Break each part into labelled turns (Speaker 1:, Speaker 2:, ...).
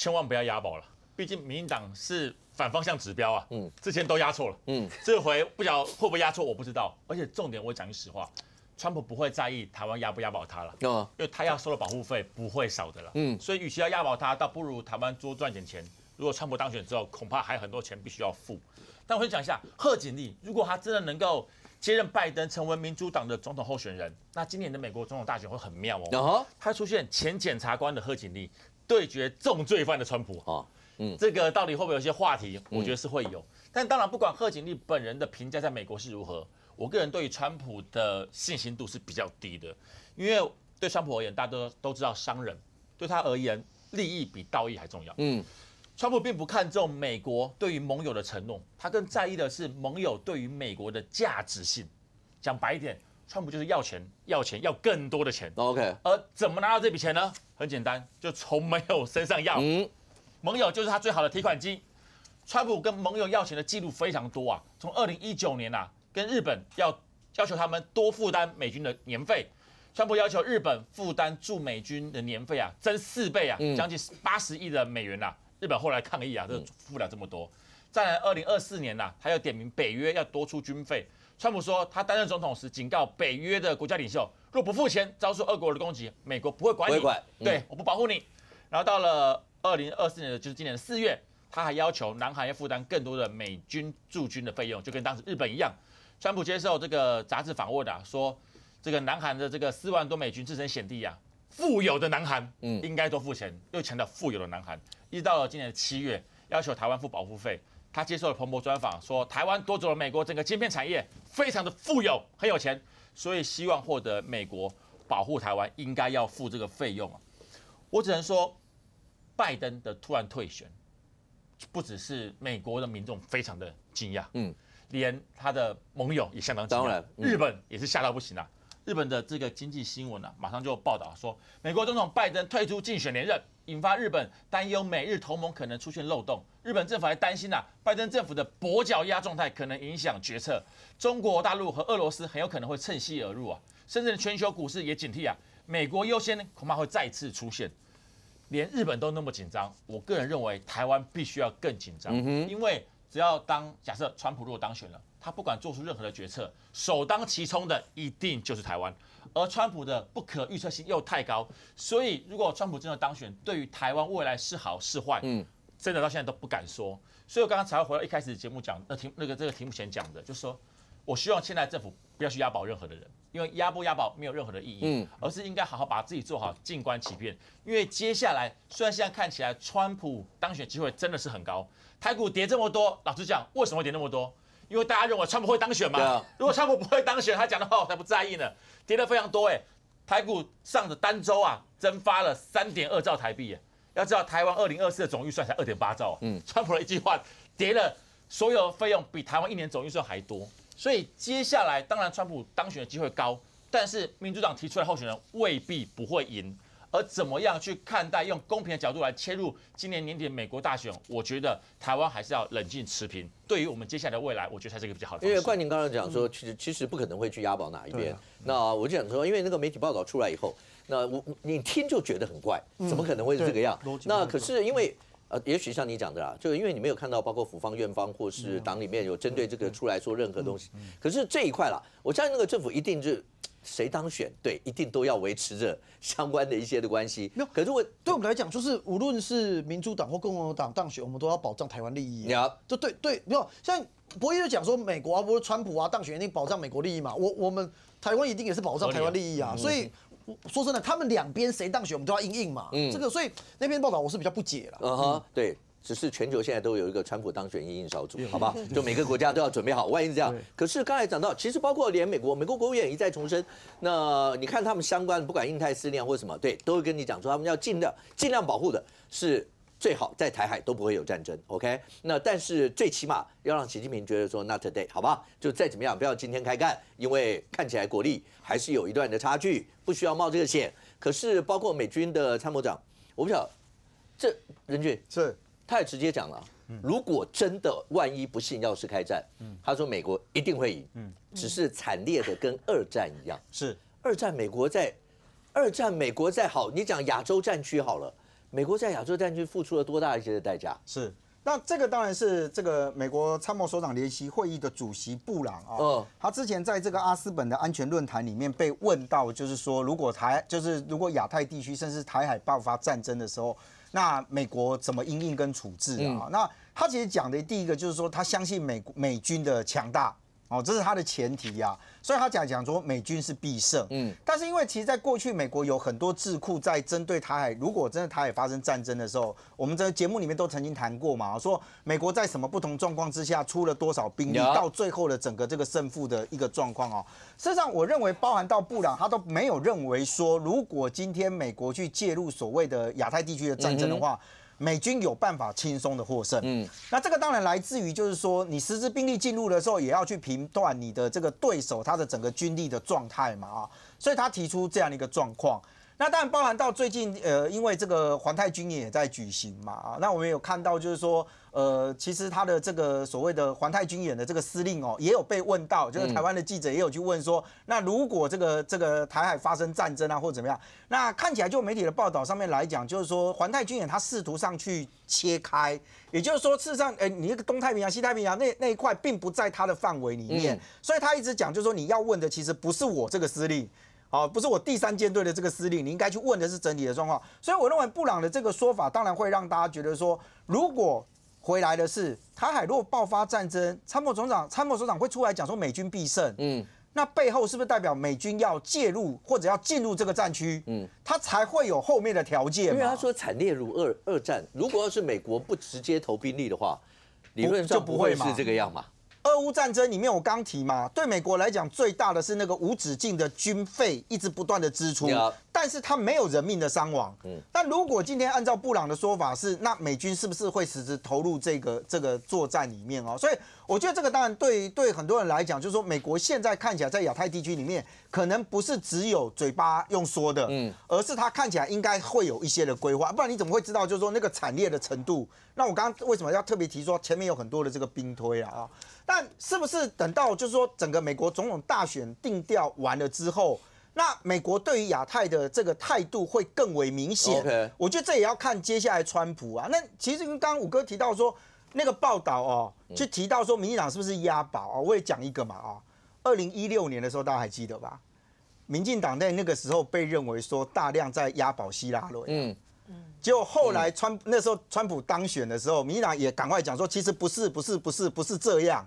Speaker 1: 千万不要押宝了，毕竟民进党是反方向指标啊。嗯，之前都押错了。嗯，这回不晓得会不会押错，我不知道。而且重点，我讲句实话，川普不会在意台湾押不押宝他了，因为他要收的保护费不会少的了。嗯，所以与其要押宝他，倒不如台湾多赚点钱。如果川普当选之后，恐怕还有很多钱必须要付。但我先讲一下，贺锦丽如果他真的能够接任拜登，成为民主党的总统候选人，那今年的美国总统大选会很妙哦。他出现前检察官的贺锦丽。对决重罪犯的川普啊，嗯，这个到底会不会有些话题？我觉得是会有。但当然，不管贺锦丽本人的评价在美国是如何，我个人对于川普的信心度是比较低的，因为对川普而言，大家都都知道商人，对他而言，利益比道义还重要。嗯，川普并不看重美国对于盟友的承诺，他更在意的是盟友对于美国的价值性。讲白一点。川普就是要钱，要钱，要更多的钱。OK，而怎么拿到这笔钱呢？很简单，就从盟有身上要。嗯，盟友就是他最好的提款机。川普跟盟友要钱的记录非常多啊，从二零一九年啊，跟日本要要求他们多负担美军的年费，川普要求日本负担驻美军的年费啊，增四倍啊，将近八十亿的美元啦。日本后来抗议啊，这付了这么多。在二零二四年呐，他要点名北约要多出军费。川普说，他担任总统时警告北约的国家领袖，若不付钱遭受俄国的攻击，美国不会管你。不会管。对，我不保护你。然后到了二零二四年，的就是今年的四月，他还要求南韩要负担更多的美军驻军的费用，就跟当时日本一样。川普接受这个杂志访问的，说这个南韩的这个四万多美军置身险地呀，富有的南韩，嗯，应该多付钱，又强调富有的南韩。一直到今年的七月，要求台湾付保护费。他接受了彭博专访，说台湾夺走了美国整个晶片产业，非常的富有，很有钱，所以希望获得美国保护台湾，应该要付这个费用啊。我只能说，拜登的突然退选，不只是美国的民众非常的惊讶，嗯，连他的盟友也相当惊讶，当然，日本也是吓到不行啊。日本的这个经济新闻呢，马上就报道说，美国总统拜登退出竞选连任。引发日本担忧，美日同盟可能出现漏洞。日本政府还担心呐，拜登政府的跛脚压状态可能影响决策。中国大陆和俄罗斯很有可能会趁虚而入啊，甚至全球股市也警惕啊，美国优先恐怕会再次出现。连日本都那么紧张，我个人认为台湾必须要更紧张。嗯因为只要当假设川普如果当选了，他不管做出任何的决策，首当其冲的一定就是台湾。而川普的不可预测性又太高，所以如果川普真的当选，对于台湾未来是好是坏，嗯，真的到现在都不敢说。所以我刚刚才会回到一开始节目讲那题，那个这个题目前讲的，就是说我希望现在政府不要去押宝任何的人，因为押不押宝没有任何的意义，嗯，而是应该好好把自己做好，静观其变。因为接下来虽然现在看起来川普当选机会真的是很高，台股跌这么多，老实讲，为什么跌那么多？因为大家认为川普会当选嘛？如果川普不会当选，他讲的话我才不在意呢。跌得非常多哎，台股上的单周啊蒸发了三点二兆台币。要知道台湾二零二四的总预算才二点八兆。嗯，川普的一句话跌了，所有费用比台湾一年总预算还多。所以接下来当然川普当选的机会高，但是民主党提出来候选人未必不会赢。而怎么样去看待用公平的角度来切入今年年底美国大选？我觉得台湾还是要冷静持平。对于我们接下来的未来，我觉得才是一个比较好的。因为冠宁刚才讲说，其实其实不可能会去押宝哪
Speaker 2: 一边。那我就想说，因为那个媒体报道出来以后，那我你听就觉得很怪，怎么可能会是这个样？那可是因为。呃，也许像你讲的啦，就因为你没有看到包括府方、院方或是党里面有针对这个出来做任何东西。可是这一块啦，我相信那个政府一定就谁当选，对，一定都要维持着 相关的一些的关系。没有，可是我对我们来讲，就是无论是民
Speaker 3: 主党或共和党当选，我们都要保障台湾利益。呀，就对对，没有，像博弈就讲说美国啊，不是川普啊当选一定保障美国利益嘛。我我们台湾一定也是保障台湾利益啊，所以。说真的，他们两边谁当选，我们都要应应嘛。嗯，这个所以那篇报道我是比较不解了。
Speaker 2: 嗯哼，对，只是全球现在都有一个川普当选应应小组，好不好？就每个国家都要准备好，万一这样。可是刚才讲到，其实包括连美国，美国国务院一再重申，那你看他们相关的，不管印太司令或什么，对，都会跟你讲说，他们要尽量尽量保护的是。最好在台海都不会有战争，OK？那但是最起码要让习近平觉得说，那 today 好吧，就再怎么样不要今天开干，因为看起来国力还是有一段的差距，不需要冒这个险。可是包括美军的参谋长，我不晓，这任俊是他也直接讲了。如果真的万一不幸要是开战，嗯，他说美国一定会赢，嗯，只是惨烈的跟二战一样。是二战美国在二战美国再好，你讲亚洲战区好了。美国在亚洲战区付出了多大一些的代价？是，
Speaker 3: 那这个当然是这个美国参谋长联席会议的主席布朗啊，他之前在这个阿斯本的安全论坛里面被问到，就是说如果台，就是如果亚太地区甚至台海爆发战争的时候，那美国怎么应对跟处置啊？那他其实讲的第一个就是说，他相信美美军的强大。哦，这是他的前提呀，所以他讲讲说美军是必胜。嗯，但是因为其实，在过去美国有很多智库在针对台海，如果真的台海发生战争的时候，我们在节目里面都曾经谈过嘛，说美国在什么不同状况之下出了多少兵力，到最后的整个这个胜负的一个状况哦。事实上，我认为包含到布朗，他都没有认为说，如果今天美国去介入所谓的亚太地区的战争的话。美军有办法轻松的获胜，嗯，那这个当然来自于就是说，你实施兵力进入的时候，也要去评断你的这个对手他的整个军力的状态嘛啊，所以他提出这样的一个状况。那当然包含到最近，呃，因为这个皇太后军也在举行嘛啊，那我们有看到就是说。呃，其实他的这个所谓的环太军演的这个司令哦，也有被问到，就是台湾的记者也有去问说，那如果这个这个台海发生战争啊，或者怎么样？那看起来就媒体的报道上面来讲，就是说环太军演他试图上去切开，也就是说事实上，哎，你东太平洋、西太平洋那那一块，并不在他的范围里面，所以他一直讲就是说你要问的其实不是我这个司令，啊，不是我第三舰队的这个司令，你应该去问的是整体的状况。所以我认为布朗的这个说法，当然会让大家觉得说，如果回来的是，台海如果爆发战争，参谋总长、参谋首长会出来讲说美军必胜。嗯，那背后是不是代表美军要介入或者要进
Speaker 2: 入这个战区？嗯，他才会有后面的条件因为他说惨烈如二二战，如果要是美国不直接投兵力的话，理论上就不会是这个样嘛。俄乌战
Speaker 3: 争里面，我刚提嘛，对美国来讲最大的是那个无止境的军费一直不断的支出，但是它没有人命的伤亡。嗯，但如果今天按照布朗的说法是，那美军是不是会实质投入这个这个作战里面哦？所以我觉得这个当然对对很多人来讲，就是说美国现在看起来在亚太地区里面，可能不是只有嘴巴用说的，嗯，而是它看起来应该会有一些的规划。不然你怎么会知道就是说那个惨烈的程度？那我刚刚为什么要特别提说前面有很多的这个兵推啊？啊？但是不是等到就是说整个美国总统大选定调完了之后，那美国对于亚太的这个态度会更为明显？OK，我觉得这也要看接下来川普啊。那其实刚刚五哥提到说那个报道哦，就提到说民进党是不是押宝啊？我也讲一个嘛啊，二零一六年的时候大家还记得吧？民进党在那个时候被认为说大量在押宝希拉伦，嗯嗯，果后来川那时候川普当选的时候，民进党也赶快讲说其实不是不是不是不是这样。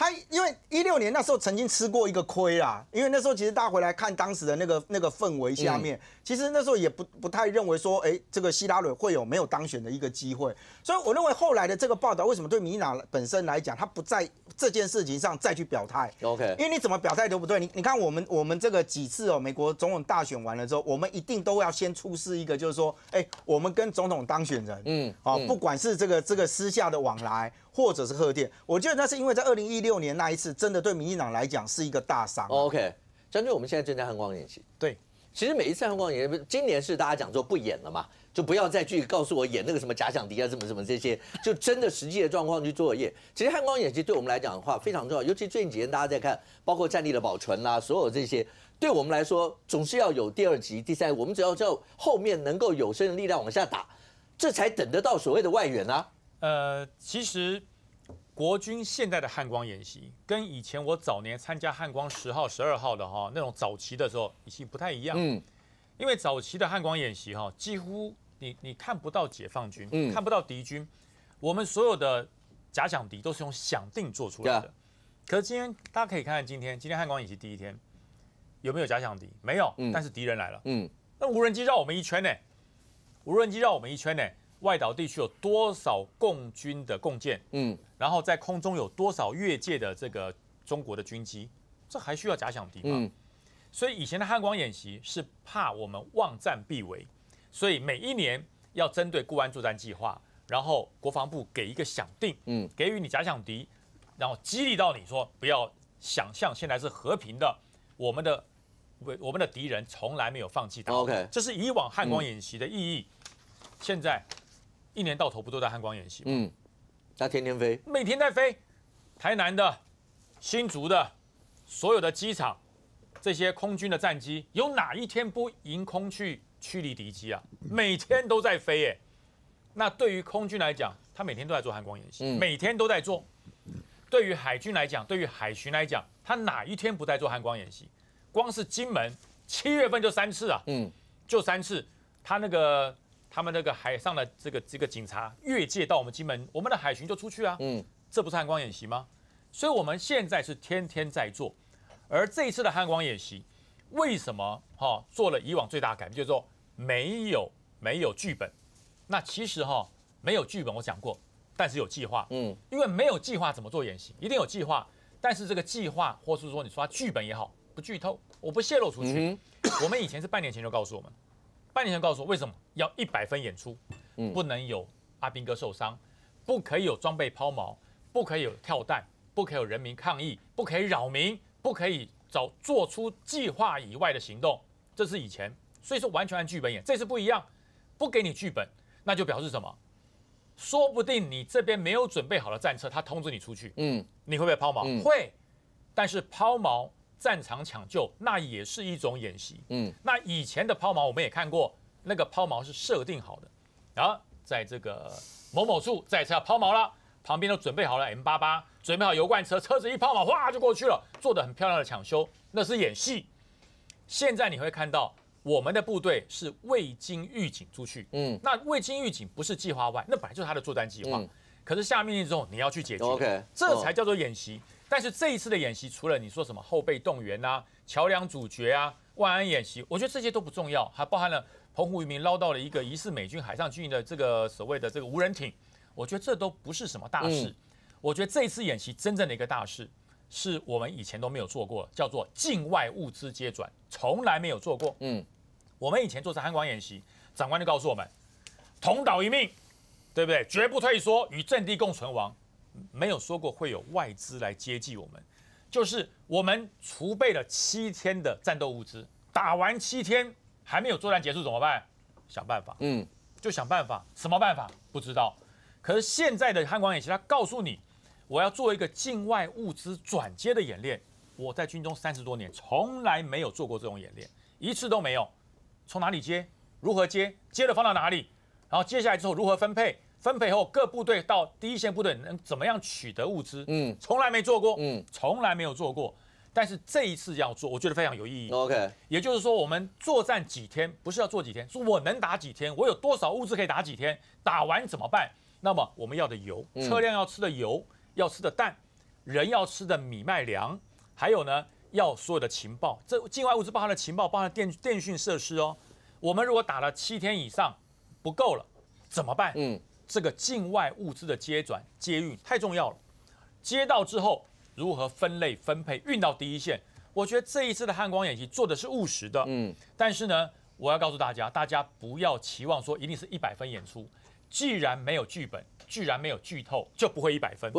Speaker 3: 他因为一六年那时候曾经吃过一个亏啦，因为那时候其实大家回来看当时的那个那个氛围下面，其实那时候也不不太认为说，哎，这个希拉里会有没有当选的一个机会。所以我认为后来的这个报道，为什么对米娜本身来讲，他不在这件事情上再去表态。OK，因为你怎么表态都不对。你你看我们我们这个几次哦，美国总统大选完了之后，我们一定都要先出示一个，就是说，哎，我们跟总统当选人，嗯，哦，不管是这个这个私下的往来。或者是贺电，我觉得那是因为在二零一六年那一
Speaker 2: 次，真的对民进党来讲是一个大伤。OK，将军，我们现在正在汉光演习。对，其实每一次汉光演，今年是大家讲说不演了嘛，就不要再去告诉我演那个什么假想敌啊，什么什么这些，就真的实际的状况去作业。其实汉光演习对我们来讲的话非常重要，尤其最近几年大家在看，包括战力的保存啦，所有这些，对我们来说总是要有第二级、第三，我们只要叫后面能够有生的力量往下打，这才等得到所谓的外援啊。
Speaker 1: 呃，其实。国军现在的汉光演习跟以前我早年参加汉光十号、十二号的哈那种早期的时候已经不太一样，嗯，因为早期的汉光演习哈，几乎你你看不到解放军，看不到敌军，我们所有的假想敌都是用想定做出来的。可是今天大家可以看看今天，今天汉光演习第一天有没有假想敌？没有，但是敌人来了，嗯，那无人机绕我们一圈呢？无人机绕我们一圈呢？外岛地区有多少共军的共建，嗯，然后在空中有多少越界的这个中国的军机？这还需要假想敌吗？所以以前的汉光演习是怕我们望战必为，所以每一年要针对固安作战计划，然后国防部给一个想定，嗯，给予你假想敌，然后激励到你说不要想象现在是和平的，我们的为我们的敌人从来没有放弃打 OK，这是以往汉光演习的意义。现在。一年到头不都在汉光演习吗？
Speaker 2: 嗯，他天天飞，
Speaker 1: 每天在飞，台南的、新竹的所有的机场，这些空军的战机有哪一天不迎空去驱离敌机啊？每天都在飞耶！那对于空军来讲，他每天都在做汉光演习，每天都在做。对于海军来讲，对于海巡来讲，他哪一天不在做汉光演习？光是金门七月份就三次啊，嗯，就三次，他那个。他们那个海上的这个这个警察越界到我们金门，我们的海巡就出去啊，嗯，这不是汉光演习吗？所以我们现在是天天在做，而这一次的汉光演习为什么哈做了以往最大改变，就是说没有没有剧本，那其实哈没有剧本我讲过，但是有计划，嗯，因为没有计划怎么做演习，一定有计划，但是这个计划或是说你说剧本也好，不剧透，我不泄露出去，我们以前是半年前就告诉我们。半年前告诉我，为什么要一百分演出？嗯，不能有阿兵哥受伤，不可以有装备抛锚，不可以有跳弹，不可以有人民抗议，不可以扰民，不可以找做出计划以外的行动。这是以前，所以说完全按剧本演。这次不一样，不给你剧本，那就表示什么？说不定你这边没有准备好的战车，他通知你出去，嗯，你会不会抛锚？会，但是抛锚。战场抢救那也是一种演习，嗯，那以前的抛锚我们也看过，那个抛锚是设定好的，然后在这个某某处，在车要抛锚了，旁边都准备好了 M 八八，准备好油罐车，车子一抛锚，哗就过去了，做的很漂亮的抢修，那是演戏。现在你会看到我们的部队是未经预警出去，嗯，那未经预警不是计划外，那本来就是他的作战计划，可是下命令之后你要去解决，这才叫做演习。但是这一次的演习，除了你说什么后备动员呐、桥梁主角啊、万安演习，我觉得这些都不重要。还包含了澎湖渔民捞到了一个疑似美军海上军营的这个所谓的这个无人艇，我觉得这都不是什么大事。我觉得这一次演习真正的一个大事，是我们以前都没有做过，叫做境外物资接转，从来没有做过。嗯，我们以前做在韩光演习，长官就告诉我们，同岛一命，对不对？绝不退缩，与阵地共存亡。没有说过会有外资来接济我们，就是我们储备了七天的战斗物资，打完七天还没有作战结束怎么办？想办法，嗯，就想办法，什么办法不知道。可是现在的汉光演习，他告诉你，我要做一个境外物资转接的演练。我在军中三十多年，从来没有做过这种演练，一次都没有。从哪里接？如何接？接了放到哪里？然后接下来之后如何分配？分配后，各部队到第一线部队能怎么样取得物资？嗯，从来没做过，嗯，从来没有做过。但是这一次要做，我觉得非常有意义。OK，也就是说，我们作战几天不是要做几天，是我能打几天，我有多少物资可以打几天？打完怎么办？那么我们要的油、车辆要吃的油、要吃的蛋、人要吃的米麦粮，还有呢，要所有的情报。这境外物资包含情报，包含电电讯设施哦。我们如果打了七天以上不够了，怎么办？嗯。这个境外物资的接转接运太重要了，接到之后如何分类分配运到第一线？我觉得这一次的汉光演习做的是务实的，嗯，但是呢，我要告诉大家，大家不要期望说一定是一百分演出，既然没有剧本，居然没有剧透，就不会一百分。